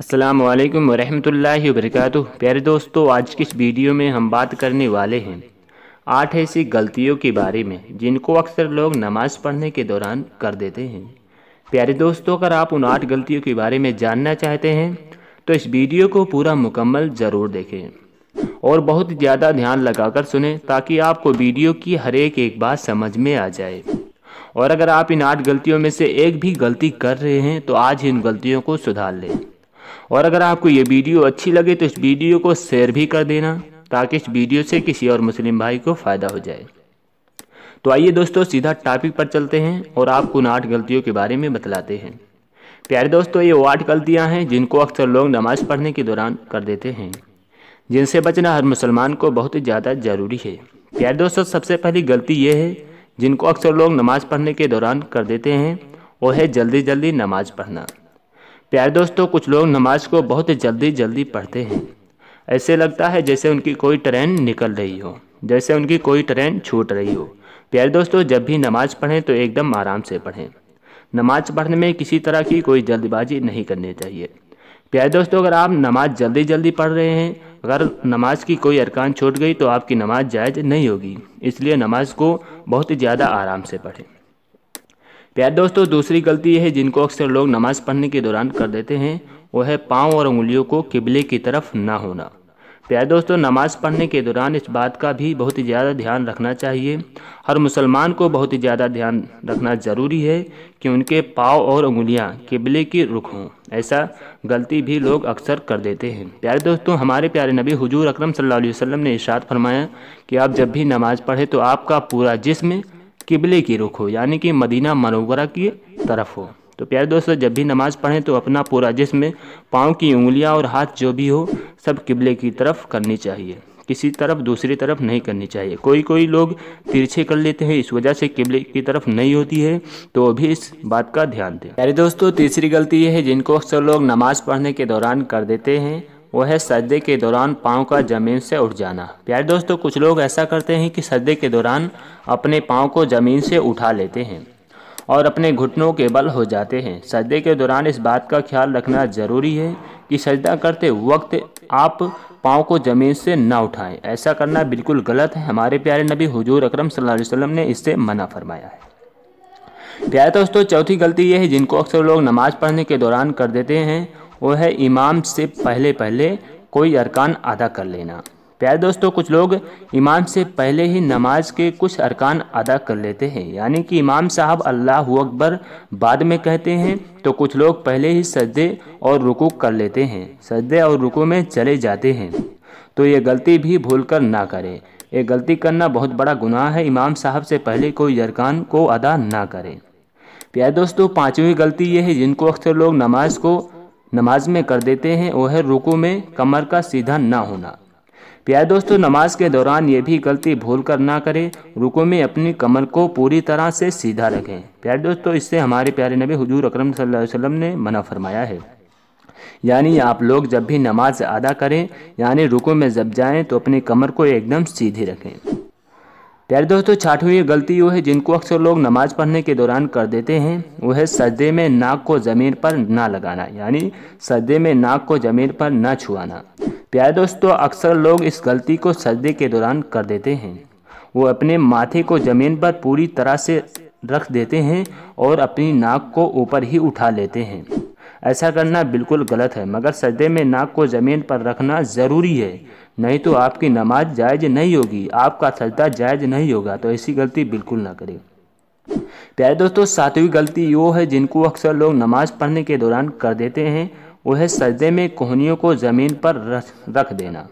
अस्सलाम वालेकुम वरहमतुल्लाहि प्यारे दोस्तों आज की इस वीडियो में हम बात करने वाले हैं आठ ऐसी गलतियों के बारे में जिनको अक्सर लोग नमाज पढ़ने के दौरान कर देते हैं प्यारे दोस्तों अगर आप उन आठ गलतियों के बारे में जानना चाहते हैं तो इस वीडियो को पूरा मुकम्मल ज़रूर देखें और बहुत ज़्यादा ध्यान लगाकर सुने ताकि आपको वीडियो की हर एक एक बात समझ में आ जाए और अगर आप इन आठ गलतियों में से एक भी गलती कर रहे हैं तो आज इन गलतियों को सुधार लें और अगर आपको ये वीडियो अच्छी लगे तो इस वीडियो को शेयर भी कर देना ताकि इस वीडियो से किसी और मुस्लिम भाई को फ़ायदा हो जाए तो आइए दोस्तों सीधा टॉपिक पर चलते हैं और आपको उन आठ गलतियों के बारे में बतलाते हैं प्यारे दोस्तों ये वो आठ गलतियाँ हैं जिनको अक्सर लोग नमाज पढ़ने के दौरान कर देते हैं जिनसे बचना हर मुसलमान को बहुत ज़्यादा ज़रूरी है प्यारे दोस्तों सबसे पहली गलती ये है जिनको अक्सर लोग नमाज पढ़ने के दौरान कर देते हैं वो है जल्दी जल्दी नमाज पढ़ना प्यारे दोस्तों कुछ लोग नमाज को बहुत जल्दी जल्दी पढ़ते हैं ऐसे लगता है जैसे उनकी कोई ट्रेन निकल रही हो जैसे उनकी कोई ट्रेन छूट रही हो प्यारे दोस्तों जब भी नमाज पढ़ें तो एकदम आराम से पढ़ें नमाज पढ़ने में किसी तरह की कोई जल्दबाजी नहीं करनी चाहिए प्यारे दोस्तों अगर आप नमाज जल्दी जल्दी पढ़ रहे हैं अगर नमाज की कोई अरकान छूट गई तो आपकी नमाज जायज़ नहीं होगी इसलिए नमाज को बहुत ही ज़्यादा आराम से पढ़ें प्यार दोस्तों दूसरी गलती यह है जिनको अक्सर लोग नमाज पढ़ने के दौरान कर देते हैं वह है पाँव और उंगलियों को किबले की तरफ ना होना प्यार दोस्तों नमाज पढ़ने के दौरान इस बात का भी बहुत ही ज़्यादा ध्यान रखना चाहिए हर मुसलमान को बहुत ही ज़्यादा ध्यान रखना ज़रूरी है कि उनके पाँव और उंगलियां किबले की रुख हों ऐसा गलती भी लोग अक्सर कर देते हैं प्यारे दोस्तों हमारे प्यारे नबी हुजूर अकरम सल्लल्लाहु अलैहि वसल्लम ने इशाद फरमाया कि आप जब भी नमाज़ पढ़ें तो आपका पूरा जिस्म किबले की रुख हो यानी कि मदीना मनोवरा की तरफ हो तो प्यारे दोस्तों जब भी नमाज़ पढ़ें तो अपना पूरा जिसमें पाँव की उंगलियां और हाथ जो भी हो सब किबले की तरफ करनी चाहिए किसी तरफ दूसरी तरफ नहीं करनी चाहिए कोई कोई लोग तिरछे कर लेते हैं इस वजह से किबले की तरफ नहीं होती है तो भी इस बात का ध्यान दें प्यारे दोस्तों तीसरी गलती ये है जिनको अक्सर लोग नमाज़ पढ़ने के दौरान कर देते हैं वो है सर्दे के दौरान पाँव का ज़मीन से उठ जाना प्यारे दोस्तों कुछ लोग ऐसा करते हैं कि सर्दे के दौरान अपने पाँव को ज़मीन से उठा लेते हैं और अपने घुटनों के बल हो जाते हैं सर्दे के दौरान इस बात का ख्याल रखना ज़रूरी है कि सजदा करते वक्त आप पाँव को ज़मीन से ना उठाएं ऐसा करना बिल्कुल गलत है हमारे प्यारे नबी हुजूर अकरम सल्लल्लाहु अलैहि वसल्लम ने इससे मना फरमाया है प्यारे दोस्तों चौथी गलती यह है जिनको अक्सर लोग नमाज़ पढ़ने के दौरान कर देते हैं वो है इमाम से पहले पहले कोई अरकान अदा कर लेना प्यारे दोस्तों कुछ लोग इमाम से पहले ही नमाज के कुछ अरकान अदा कर लेते हैं यानी कि इमाम साहब अल्लाह अकबर बाद में कहते हैं तो कुछ लोग पहले ही सजदे और रुकू कर लेते हैं सजदे और रुकू में चले जाते हैं तो ये गलती भी भूल कर ना करें ये गलती करना बहुत बड़ा गुनाह है इमाम साहब से पहले कोई अरकान को अदा ना करें प्यारे दोस्तों पाँचवीं गलती ये है जिनको अक्सर लोग नमाज को नमाज में कर देते हैं वह है रुकू में कमर का सीधा ना होना प्यारे दोस्तों नमाज के दौरान ये भी गलती भूल कर ना करें रुकू में अपनी कमर को पूरी तरह से सीधा रखें प्यारे दोस्तों इससे हमारे प्यारे नबी हुजूर अकरम सल्लल्लाहु अलैहि वसल्लम ने मना फरमाया है यानी आप लोग जब भी नमाज अदा करें यानी रुकू में जब जाएं तो अपनी कमर को एकदम सीधी रखें प्यारे दोस्तों छाठवीं गलती वो है जिनको अक्सर लोग नमाज पढ़ने के दौरान कर देते हैं वह है सजदे में नाक को ज़मीन पर ना लगाना यानी सजदे में नाक को ज़मीन पर ना छुआना प्यारे दोस्तों अक्सर लोग इस गलती को सजदे के दौरान कर देते हैं वो अपने माथे को ज़मीन पर पूरी तरह से रख देते हैं और अपनी नाक को ऊपर ही उठा लेते हैं ऐसा करना बिल्कुल गलत है मगर सजदे में नाक को ज़मीन पर रखना ज़रूरी है नहीं तो आपकी नमाज जायज़ नहीं होगी आपका सजदा जायज़ नहीं होगा तो ऐसी गलती बिल्कुल ना करें प्यारे दोस्तों सातवीं गलती वो है जिनको अक्सर लोग नमाज पढ़ने के दौरान कर देते हैं वो है सजदे में कोहनियों को ज़मीन पर रख देना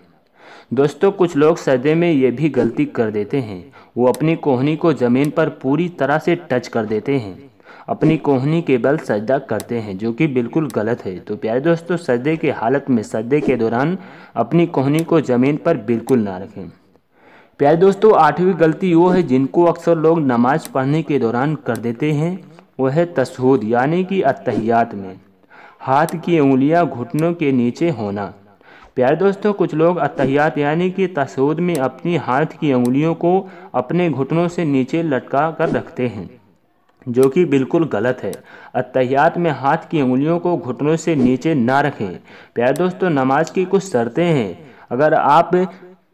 दोस्तों कुछ लोग सजदे में ये भी गलती कर देते हैं वो अपनी कोहनी को ज़मीन पर पूरी तरह से टच कर देते हैं अपनी कोहनी के बल सजदा करते हैं जो कि बिल्कुल गलत है तो प्यारे दोस्तों सजदे की हालत में सजदे के दौरान अपनी कोहनी को ज़मीन पर बिल्कुल ना रखें प्यारे दोस्तों आठवीं गलती वो है जिनको अक्सर लोग नमाज पढ़ने के दौरान कर देते हैं वह है तशहूद यानी कि अतहियात में हाथ की उंगलियां घुटनों के नीचे होना प्यारे दोस्तों कुछ लोग अतहियात यानी कि तशहूद में अपनी हाथ की उंगलियों को अपने घुटनों से नीचे लटका कर रखते हैं जो कि बिल्कुल गलत है अत्यात में हाथ की उंगलियों को घुटनों से नीचे ना रखें प्यारे दोस्तों नमाज की कुछ शर्तें हैं अगर आप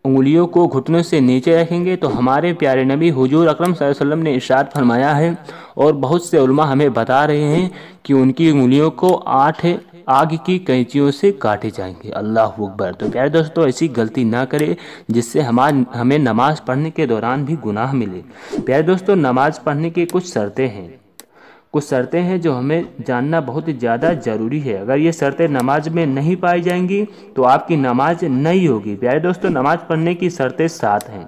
उंगलियों को घुटनों से नीचे रखेंगे तो हमारे प्यारे नबी हुजूर अकरम वसल्लम ने इशाद फरमाया है और बहुत से उलमा हमें बता रहे हैं कि उनकी उंगलियों को आठ आग की कैंचियों से काटे जाएंगे अल्लाह अकबर तो प्यारे दोस्तों ऐसी गलती ना करें जिससे हमार हमें नमाज़ पढ़ने के दौरान भी गुनाह मिले प्यारे दोस्तों नमाज़ पढ़ने की कुछ शर्तें हैं कुछ शर्तें हैं जो हमें जानना बहुत ज़्यादा ज़रूरी है अगर ये शर्तें नमाज में नहीं पाई जाएंगी तो आपकी नमाज नहीं होगी प्यारे दोस्तों नमाज पढ़ने की शर्तें सात हैं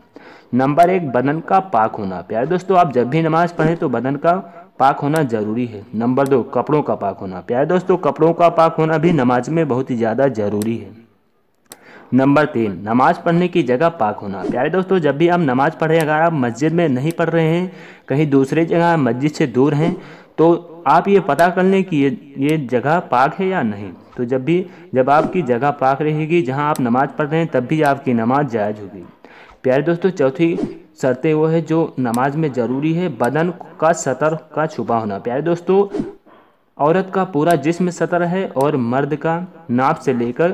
नंबर एक बदन का पाक होना प्यारे दोस्तों आप जब भी नमाज़ पढ़ें तो बदन का पाक होना ज़रूरी है नंबर दो कपड़ों का पाक होना प्यारे दोस्तों कपड़ों का पाक होना भी नमाज में बहुत ही ज़्यादा ज़रूरी है नंबर तीन नमाज पढ़ने की जगह पाक होना प्यारे दोस्तों जब भी आप नमाज पढ़ें अगर आप मस्जिद में नहीं पढ़ रहे हैं कहीं दूसरे जगह मस्जिद से दूर हैं तो आप ये पता कर लें कि ये ये जगह पाक है या नहीं तो जब भी जब आपकी जगह पाक रहेगी जहाँ आप नमाज़ पढ़ रहे हैं तब भी आपकी नमाज जायज़ होगी प्यारे दोस्तों चौथी शर्तें वो है जो नमाज में ज़रूरी है बदन का सतर का छुपा होना प्यारे दोस्तों औरत का पूरा जिस्म सतर है और मर्द का नाप से लेकर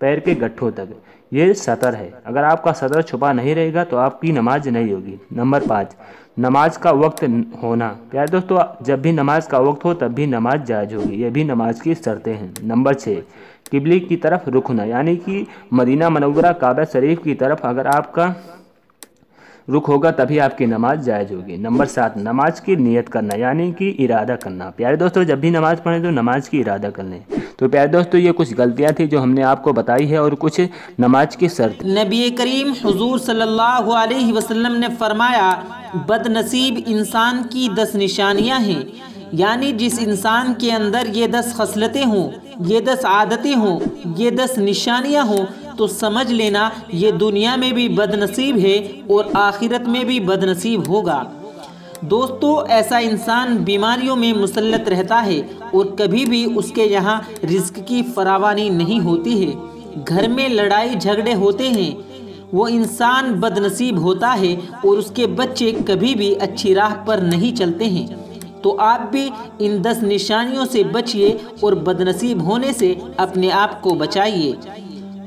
पैर के गट्ठों तक ये सतर है अगर आपका सतर छुपा नहीं रहेगा तो आपकी नमाज नहीं होगी नंबर पाँच नमाज का वक्त होना प्यारे दोस्तों जब भी नमाज का वक्त हो तब भी नमाज जायज होगी ये भी नमाज की शर्तें हैं नंबर छः किबली की तरफ रुकना यानी कि मदीना मनवरा काबा शरीफ की तरफ अगर आपका रुख होगा तभी आपकी नमाज जायज़ होगी नंबर सात नमाज की नियत करना यानी कि इरादा करना प्यारे दोस्तों जब भी नमाज़ पढ़ें तो नमाज की इरादा कर लें तो प्यारे दोस्तों ये कुछ गलतियां थी जो हमने आपको बताई है और कुछ नमाज की शर्त नबी करीम हजूर सल्लल्लाहु अलैहि वसल्लम ने फरमाया बदनसीब इंसान की दस निशानियाँ हैं यानी जिस इंसान के अंदर ये दस खसलतें हों ये दस आदतें हों ये दस निशानियाँ हों तो समझ लेना ये दुनिया में भी बदनसीब है और आखिरत में भी बदनसीब होगा दोस्तों ऐसा इंसान बीमारियों में मुसलत रहता है और कभी भी उसके यहाँ रिस्क की फरावानी नहीं होती है घर में लड़ाई झगड़े होते हैं वो इंसान बदनसीब होता है और उसके बच्चे कभी भी अच्छी राह पर नहीं चलते हैं तो आप भी इन दस निशानियों से बचिए और बदनसीब होने से अपने आप को बचाइए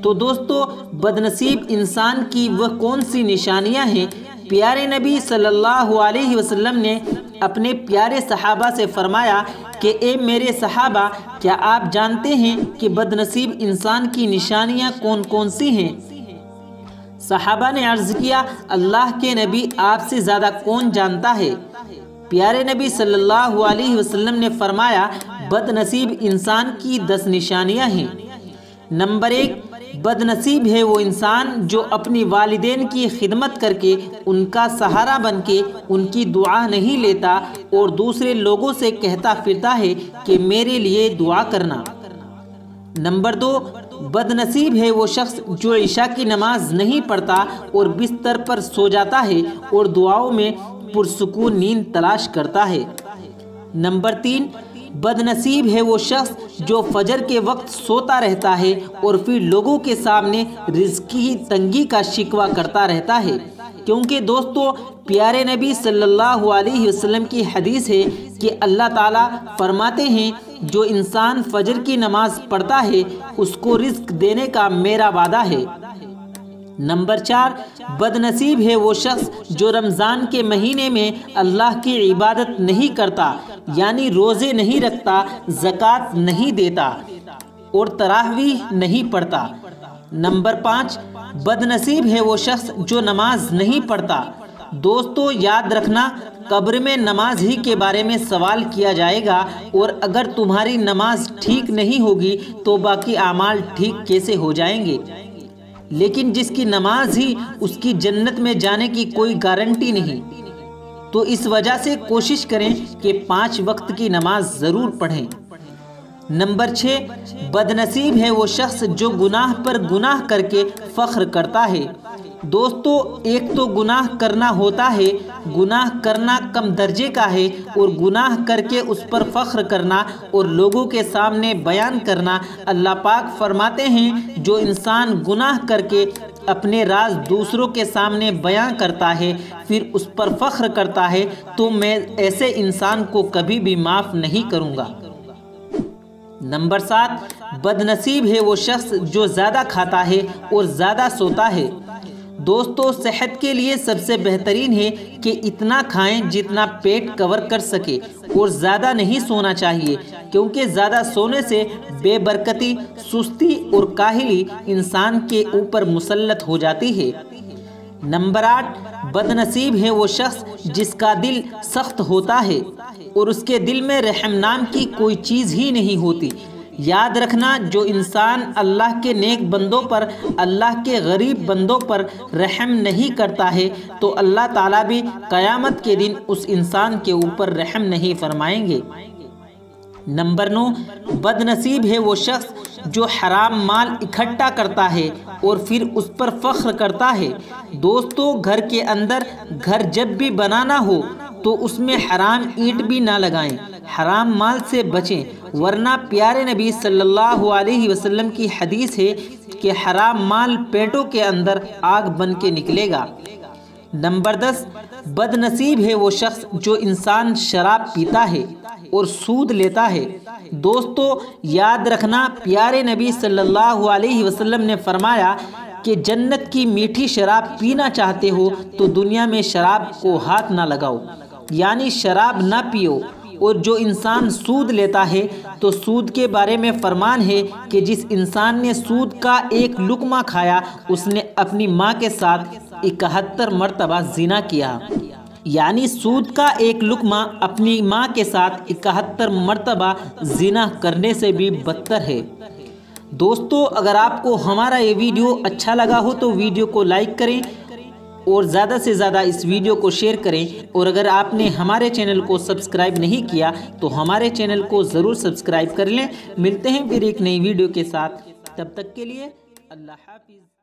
तो दोस्तों बदनसीब इंसान की वह कौन सी निशानियां हैं प्यारे नबी सल्लल्लाहु अलैहि वसल्लम ने अपने प्यारे सहाबा से फरमाया कि ए मेरे सहाबा क्या आप जानते हैं कि बदनसीब इंसान की निशानियां कौन कौन सी हैं सहाबा ने अर्ज़ किया अल्लाह के नबी आपसे ज़्यादा कौन जानता है प्यारे नबी सल्लल्लाहु अलैहि वसल्लम ने फरमाया बदनसीब इंसान की दस निशानियां हैं नंबर एक बदनसीब है वो इंसान जो अपनी वालदेन की खिदमत करके उनका सहारा बन के उनकी दुआ नहीं लेता और दूसरे लोगों से कहता फिरता है कि मेरे लिए दुआ करना नंबर दो बदनसीब है वो शख्स जो ईशा की नमाज नहीं पढ़ता और बिस्तर पर सो जाता है और दुआओं में पुरसकून नींद तलाश करता है नंबर तीन बदनसीब है वो शख्स जो फजर के वक्त सोता रहता है और फिर लोगों के सामने रिज्क की तंगी का शिकवा करता रहता है क्योंकि दोस्तों प्यारे नबी सल्लल्लाहु अलैहि वसल्लम की हदीस है कि अल्लाह ताला फरमाते हैं जो इंसान फजर की नमाज़ पढ़ता है उसको रिस्क देने का मेरा वादा है नंबर चार बदनसीब है वो शख्स जो रमज़ान के महीने में अल्लाह की इबादत नहीं करता यानी रोज़े नहीं रखता ज़क़़त नहीं देता और तरावी नहीं पढ़ता नंबर पाँच बदनसीब है वो शख्स जो नमाज नहीं पढ़ता दोस्तों याद रखना कब्र में नमाज ही के बारे में सवाल किया जाएगा और अगर तुम्हारी नमाज ठीक नहीं होगी तो बाकी अमाल ठीक कैसे हो जाएंगे लेकिन जिसकी नमाज ही उसकी जन्नत में जाने की कोई गारंटी नहीं तो इस वजह से कोशिश करें कि पांच वक्त की नमाज ज़रूर पढ़ें नंबर छः बदनसीब है वो शख्स जो गुनाह पर गुनाह करके फ़ख्र करता है दोस्तों एक तो गुनाह करना होता है गुनाह करना कम दर्जे का है और गुनाह करके उस पर फ़ख्र करना और लोगों के सामने बयान करना अल्लाह पाक फरमाते हैं जो इंसान गुनाह करके अपने राज दूसरों के सामने बयां करता है फिर उस पर फ़ख्र करता है तो मैं ऐसे इंसान को कभी भी माफ़ नहीं करूँगा नंबर सात बदनसीब है वो शख्स जो ज़्यादा खाता है और ज़्यादा सोता है दोस्तों सेहत के लिए सबसे बेहतरीन है कि इतना खाएं जितना पेट कवर कर सके और ज़्यादा नहीं सोना चाहिए क्योंकि ज़्यादा सोने से बेबरकती सुस्ती और काहली इंसान के ऊपर मुसलत हो जाती है नंबर आठ बदनसीब है वो शख्स जिसका दिल सख्त होता है और उसके दिल में रहम नाम की कोई चीज़ ही नहीं होती याद रखना जो इंसान अल्लाह के नेक बंदों पर अल्लाह के गरीब बंदों पर रहम नहीं करता है तो अल्लाह ताला भी क़यामत के दिन उस इंसान के ऊपर रहम नहीं फरमाएंगे नंबर नौ बदनसीब है वो शख्स जो हराम माल इकट्ठा करता है और फिर उस पर फ़ख्र करता है दोस्तों घर के अंदर घर जब भी बनाना हो तो उसमें हराम ईंट भी ना लगाएं हराम माल से बचें वरना प्यारे नबी सल्लल्लाहु अलैहि वसल्लम की हदीस है कि हराम माल पेटों के अंदर आग बन के निकलेगा नंबर दस बदनसीब है वो शख्स जो इंसान शराब पीता है और सूद लेता है दोस्तों याद रखना प्यारे नबी सल्लल्लाहु अलैहि वसल्लम ने फरमाया कि जन्नत की मीठी शराब पीना चाहते हो तो दुनिया में शराब को हाथ ना लगाओ यानी शराब ना पियो और जो इंसान सूद लेता है तो सूद के बारे में फरमान है कि जिस इंसान ने सूद का एक लुकमा खाया उसने अपनी माँ के साथ इकहत्तर मरतबा जिना किया यानी सूद का एक लुकमा अपनी माँ के साथ इकहत्तर मरतबा जिना करने से भी बदतर है दोस्तों अगर आपको हमारा ये वीडियो अच्छा लगा हो तो वीडियो को लाइक करें और ज़्यादा से ज़्यादा इस वीडियो को शेयर करें और अगर आपने हमारे चैनल को सब्सक्राइब नहीं किया तो हमारे चैनल को ज़रूर सब्सक्राइब कर लें मिलते हैं फिर एक नई वीडियो के साथ तब तक के लिए अल्लाह हाफिज़